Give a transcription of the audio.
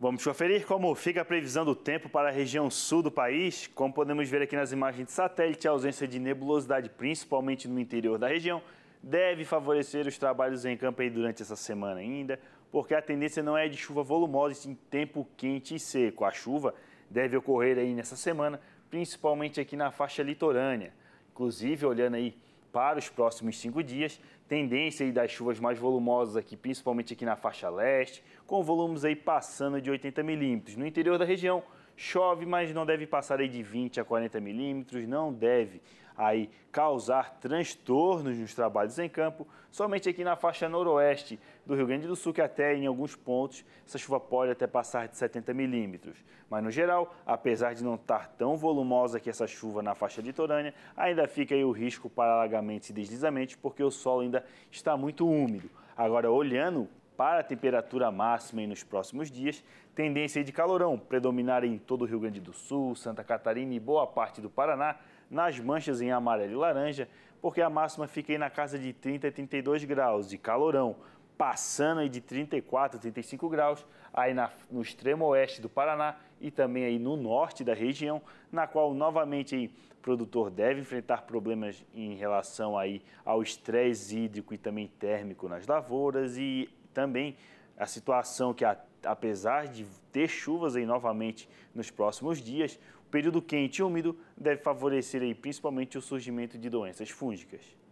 Vamos conferir como fica a previsão do tempo para a região sul do país. Como podemos ver aqui nas imagens de satélite, a ausência de nebulosidade, principalmente no interior da região, deve favorecer os trabalhos em campo aí durante essa semana ainda, porque a tendência não é de chuva volumosa, e sim tempo quente e seco. A chuva deve ocorrer aí nessa semana, principalmente aqui na faixa litorânea. Inclusive, olhando aí para os próximos cinco dias. Tendência aí das chuvas mais volumosas aqui, principalmente aqui na faixa leste, com volumes aí passando de 80 milímetros. No interior da região, Chove, mas não deve passar aí de 20 a 40 milímetros, não deve aí causar transtornos nos trabalhos em campo, somente aqui na faixa noroeste do Rio Grande do Sul, que até em alguns pontos essa chuva pode até passar de 70 milímetros. Mas no geral, apesar de não estar tão volumosa que essa chuva na faixa litorânea, ainda fica aí o risco para alagamentos e deslizamentos, porque o solo ainda está muito úmido. Agora, olhando para a temperatura máxima nos próximos dias, tendência de calorão predominar em todo o Rio Grande do Sul, Santa Catarina e boa parte do Paraná, nas manchas em amarelo e laranja, porque a máxima fica aí na casa de 30 a 32 graus de calorão, passando aí de 34 a 35 graus, aí na, no extremo oeste do Paraná e também aí no norte da região, na qual novamente aí, o produtor deve enfrentar problemas em relação aí ao estresse hídrico e também térmico nas lavouras e também a situação que, apesar de ter chuvas aí novamente nos próximos dias, o período quente e úmido deve favorecer aí principalmente o surgimento de doenças fúngicas.